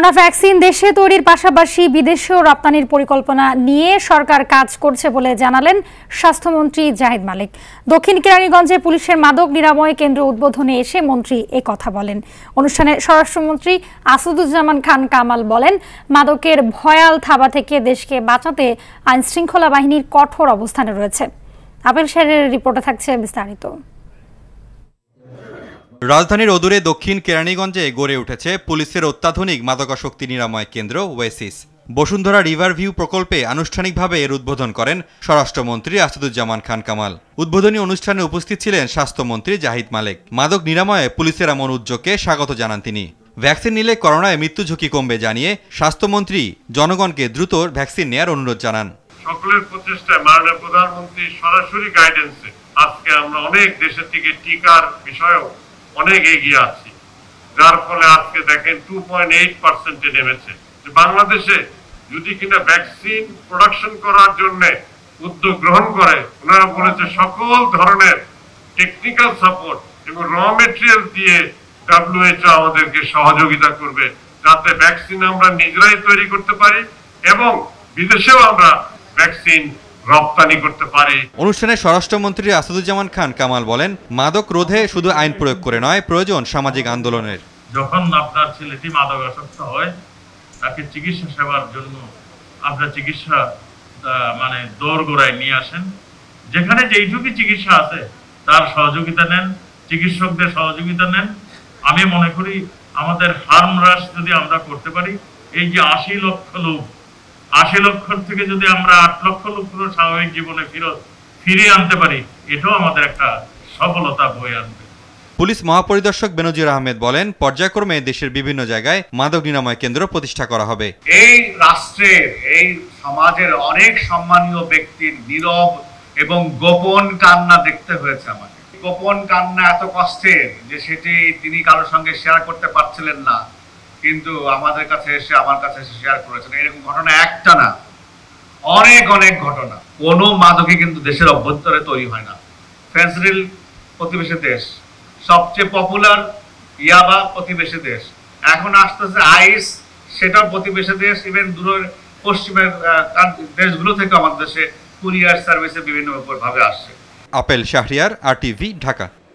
corona vaccine দেশে তৈরির পাশাপাশি বিদেশেও রপ্তানির পরিকল্পনা নিয়ে সরকার কাজ করছে বলে জানালেন স্বাস্থ্যমন্ত্রী জাহিদ মালিক দক্ষিণ কেরানীগঞ্জে পুলিশের মাদক নিরাময় কেন্দ্র উদ্বোধনে এসে মন্ত্রী এ কথা বলেন অনুষ্ঠানে স্বরাষ্ট্রমন্ত্রী আসাদুজ্জামান খান কামাল বলেন মাদকের ভয়াল থাবা থেকে দেশকে বাঁচাতে আইনশৃঙ্খলা বাহিনীর কঠোর অবস্থানে রয়েছে আপেল শাহের রিপোর্টে থাকছে বিস্তারিত রাজধানীর অদূরে দক্ষিণ কেরানীগঞ্জে গড়ে উঠেছে পুলিশের অত্যাধুনিক মাদকাশক্তি নিরাময় কেন্দ্র ওয়েসিস বসুন্ধরা রিভার ভিউ প্রকল্পে আনুষ্ঠানিকভাবে এর উদ্বোধন করেন স্বরাষ্ট্রমন্ত্রী আসাদুজ্জামান খান কামাল উদ্বোধনী অনুষ্ঠানে উপস্থিত ছিলেন স্বাস্থ্যমন্ত্রী জাহিদ মালেক মাদক নিরাময়ে পুলিশের এমন উদ্যোগকে স্বাগত জানান তিনি ভ্যাকসিন নিলে করোনায় মৃত্যু ঝুঁকি কমবে জানিয়ে স্বাস্থ্যমন্ত্রী জনগণকে দ্রুত ভ্যাকসিন নেয়ার অনুরোধ জানান সকলের প্রচেষ্টায় মাননীয় প্রধানমন্ত্রী সরাসরি গাইডেন্সে আজকে আমরা অনেক দেশের থেকে টিকার বিষয়েও অনেক এগিয়ে আছি যার ফলে আজকে দেখেন টু পয়েন্ট নেমেছে যে বাংলাদেশে যদি কিনা ভ্যাকসিন প্রোডাকশন করার জন্য উদ্যোগ গ্রহণ করে ওনারা বলেছে সকল ধরনের টেকনিক্যাল সাপোর্ট এবং র মেটেরিয়াল দিয়ে ডাব্লিউএইচও আমাদেরকে সহযোগিতা করবে যাতে ভ্যাকসিন আমরা নিজেরাই তৈরি করতে পারি এবং বিদেশেও আমরা ভ্যাকসিন রপ্তানি করতে পারে অনুষ্ঠানে স্বরাষ্ট্রমন্ত্রী আসাদুজ্জামান খান কামাল বলেন মাদক রোধে শুধু আইন প্রয়োগ করে নয় প্রয়োজন সামাজিক আন্দোলনের যখন আপনার ছেলেটি মাদক আসক্ত হয় তাকে চিকিৎসা সেবার জন্য আপনার চিকিৎসা মানে দৌড় গোড়ায় নিয়ে আসেন যেখানে যেইটুকু চিকিৎসা আছে তার সহযোগিতা নেন চিকিৎসকদের সহযোগিতা নেন আমি মনে করি আমাদের হার্ম হ্রাস যদি আমরা করতে পারি এই যে আশি লক্ষ লোক আশি লক্ষ থেকে যদি আমরা আট লক্ষ লক্ষ স্বাভাবিক জীবনে ফিরত ফিরিয়ে আনতে পারি এটাও আমাদের একটা সফলতা বয়ে আনবে পুলিশ মহাপরিদর্শক বেনজির আহমেদ বলেন পর্যায়ক্রমে দেশের বিভিন্ন জায়গায় মাদক নিরাময় কেন্দ্র প্রতিষ্ঠা করা হবে এই রাষ্ট্রের এই সমাজের অনেক সম্মানীয় ব্যক্তির নীরব এবং গোপন কান্না দেখতে হয়েছে আমাকে গোপন কান্না এত কষ্টের যে সেটি তিনি কারোর সঙ্গে শেয়ার করতে পারছিলেন না কিন্তু আমাদের কাছে এসে আমার কাছে এসে শেয়ার করেছেন এরকম ঘটনা একটা না অনেক অনেক ঘটনা কোনো মাদকই কিন্তু দেশের অভ্যন্তরে তৈরি হয় না ফেন্সিডিল প্রতিবেশী দেশ সবচেয়ে পপুলার ইয়াবা প্রতিবেশী দেশ এখন আসতেছে আইস সেটাও প্রতিবেশী দেশ ইভেন দূরের পশ্চিমের দেশগুলো থেকে আমাদের দেশে কুরিয়ার সার্ভিসে বিভিন্ন ভাবে আসছে আপেল শাহরিয়ার আর টিভি ঢাকা